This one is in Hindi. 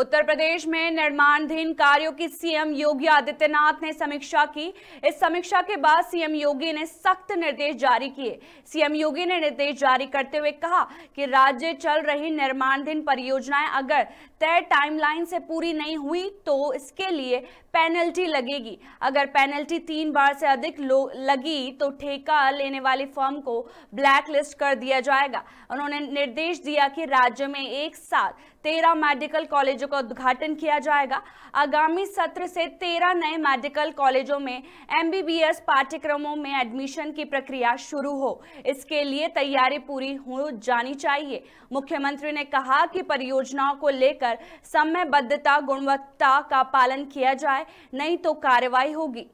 उत्तर प्रदेश में निर्माणधीन कार्यों की सीएम योगी आदित्यनाथ ने समीक्षा की इस समीक्षा के बाद सीएम योगी ने सख्त निर्देश जारी किए सीएम योगी ने निर्देश जारी करते हुए कहा कि राज्य चल रही निर्माणधीन परियोजनाएं अगर तय टाइमलाइन से पूरी नहीं हुई तो इसके लिए पेनल्टी लगेगी अगर पेनल्टी तीन बार से अधिक लगी तो ठेका लेने वाली फर्म को ब्लैक लिस्ट कर दिया जाएगा उन्होंने निर्देश दिया कि राज्य में एक साथ तेरह मेडिकल कॉलेजों कॉलेजों का उद्घाटन किया जाएगा आगामी सत्र से तेरह नए मेडिकल कॉलेजों में एमबीबीएस पाठ्यक्रमों में एडमिशन की प्रक्रिया शुरू हो इसके लिए तैयारी पूरी हो जानी चाहिए मुख्यमंत्री ने कहा कि परियोजनाओं को लेकर समयबद्धता गुणवत्ता का पालन किया जाए नहीं तो कार्रवाई होगी